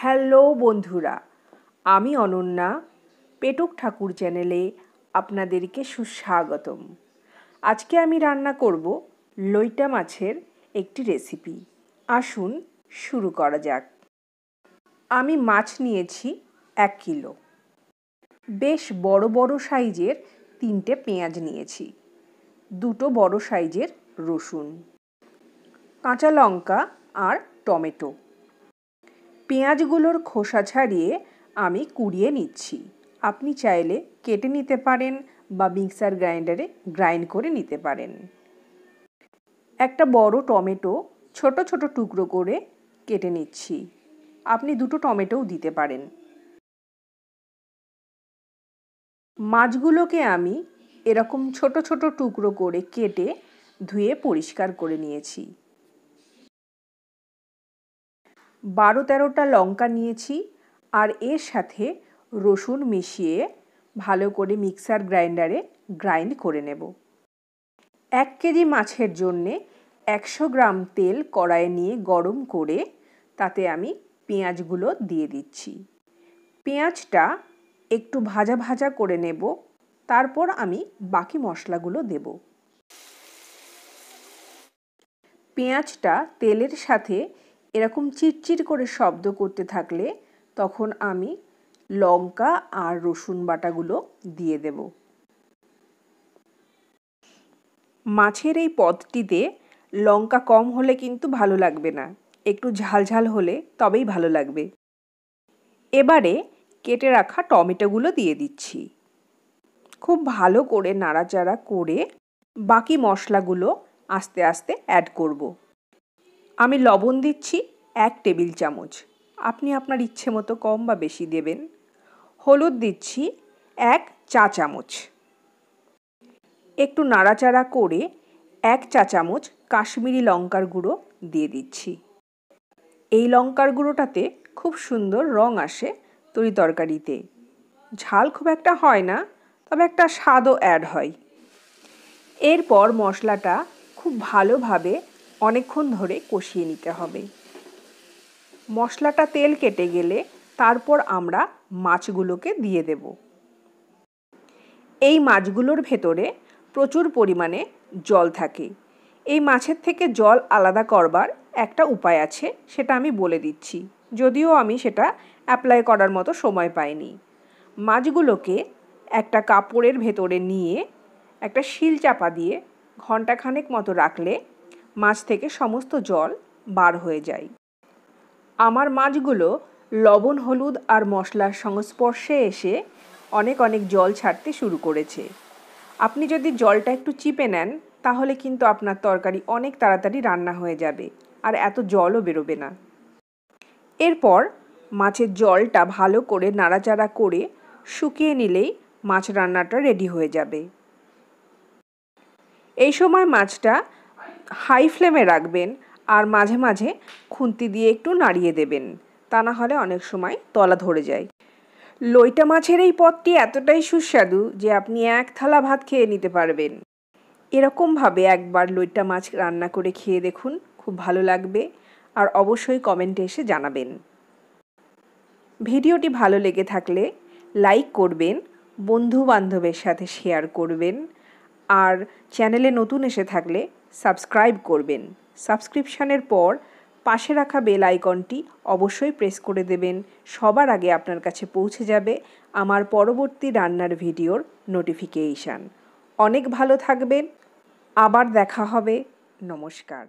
hello বন্ধুরা আমি অনন্যা পেটক ঠাকুর চ্যানেলে আপনাদেরকে সুস্বাগতম আজকে আমি রান্না করব লইটা মাছের একটি রেসিপি আসুন শুরু করা যাক আমি মাছ নিয়েছি এক কিলো বেশ বড় বড় সাইজের তিনটে পেঁয়াজ নিয়েছি দুটো বড় সাইজের রসুন কাঁচা লঙ্কা আর টমেটো পেঁয়াজগুলোর খোসা ছাড়িয়ে আমি কুড়িয়ে নিচ্ছি আপনি চাইলে কেটে নিতে পারেন বা মিক্সার গ্রাইন্ডারে গ্রাইন্ড করে নিতে পারেন একটা বড় টমেটো ছোট ছোট টুকরো করে কেটে নিচ্ছি আপনি দুটো টমেটোও দিতে পারেন মাছগুলোকে আমি এরকম ছোট ছোট টুকরো করে কেটে ধুয়ে পরিষ্কার করে নিয়েছি বারো তেরোটা লঙ্কা নিয়েছি আর এর সাথে রসুন মিশিয়ে ভালো করে মিক্সার গ্রাইন্ডারে গ্রাইন্ড করে নেব এক কেজি মাছের জন্যে একশো গ্রাম তেল কড়াই নিয়ে গরম করে তাতে আমি পেঁয়াজগুলো দিয়ে দিচ্ছি পেঁয়াজটা একটু ভাজা ভাজা করে নেব তারপর আমি বাকি মশলাগুলো দেব পেঁয়াজটা তেলের সাথে এরকম চিটচিট করে শব্দ করতে থাকলে তখন আমি লঙ্কা আর রসুন বাটাগুলো দিয়ে দেব মাছের এই পদটিতে লঙ্কা কম হলে কিন্তু ভালো লাগবে না একটু ঝালঝাল হলে তবেই ভালো লাগবে এবারে কেটে রাখা টমেটোগুলো দিয়ে দিচ্ছি খুব ভালো করে নাড়াচাড়া করে বাকি মশলাগুলো আস্তে আস্তে অ্যাড করবো আমি লবণ দিচ্ছি এক টেবিল চামচ আপনি আপনার ইচ্ছে মতো কম বা বেশি দেবেন হলুদ দিচ্ছি এক চা চামচ একটু নাড়াচাড়া করে এক চা চামচ কাশ্মীরি লঙ্কার গুঁড়ো দিয়ে দিচ্ছি এই লঙ্কার গুঁড়োটাতে খুব সুন্দর রং আসে তরি তরকারিতে ঝাল খুব একটা হয় না তবে একটা স্বাদও অ্যাড হয় এরপর মশলাটা খুব ভালোভাবে অনেকক্ষণ ধরে কষিয়ে নিতে হবে মশলাটা তেল কেটে গেলে তারপর আমরা মাছগুলোকে দিয়ে দেব এই মাছগুলোর ভেতরে প্রচুর পরিমাণে জল থাকে এই মাছের থেকে জল আলাদা করবার একটা উপায় আছে সেটা আমি বলে দিচ্ছি যদিও আমি সেটা অ্যাপ্লাই করার মতো সময় পাইনি মাছগুলোকে একটা কাপড়ের ভেতরে নিয়ে একটা শিল চাপা দিয়ে ঘন্টাখানেক মতো রাখলে মাছ থেকে সমস্ত জল বার হয়ে যায় আমার মাছগুলো লবণ হলুদ আর মশলার সংস্পর্শে এসে অনেক অনেক জল ছাড়তে শুরু করেছে আপনি যদি জলটা একটু চিপে নেন তাহলে কিন্তু আপনার তরকারি অনেক তাড়াতাড়ি রান্না হয়ে যাবে আর এত জলও বেরোবে না এরপর মাছের জলটা ভালো করে নাড়াচাড়া করে শুকিয়ে নিলেই মাছ রান্নাটা রেডি হয়ে যাবে এই সময় মাছটা হাই ফ্লেমে রাখবেন আর মাঝে মাঝে খুন্তি দিয়ে একটু নাড়িয়ে দেবেন তা না হলে অনেক সময় তলা ধরে যায় লইটা মাছের এই পদটি এতটাই সুস্বাদু যে আপনি এক থালা ভাত খেয়ে নিতে পারবেন এরকমভাবে একবার লইটা মাছ রান্না করে খেয়ে দেখুন খুব ভালো লাগবে আর অবশ্যই কমেন্টে এসে জানাবেন ভিডিওটি ভালো লেগে থাকলে লাইক করবেন বন্ধু বান্ধবের সাথে শেয়ার করবেন আর চ্যানেলে নতুন এসে থাকলে সাবস্ক্রাইব করবেন সাবস্ক্রিপশানের পর পাশে রাখা বেল আইকনটি অবশ্যই প্রেস করে দেবেন সবার আগে আপনার কাছে পৌঁছে যাবে আমার পরবর্তী রান্নার ভিডিওর নোটিফিকেশান অনেক ভালো থাকবেন আবার দেখা হবে নমস্কার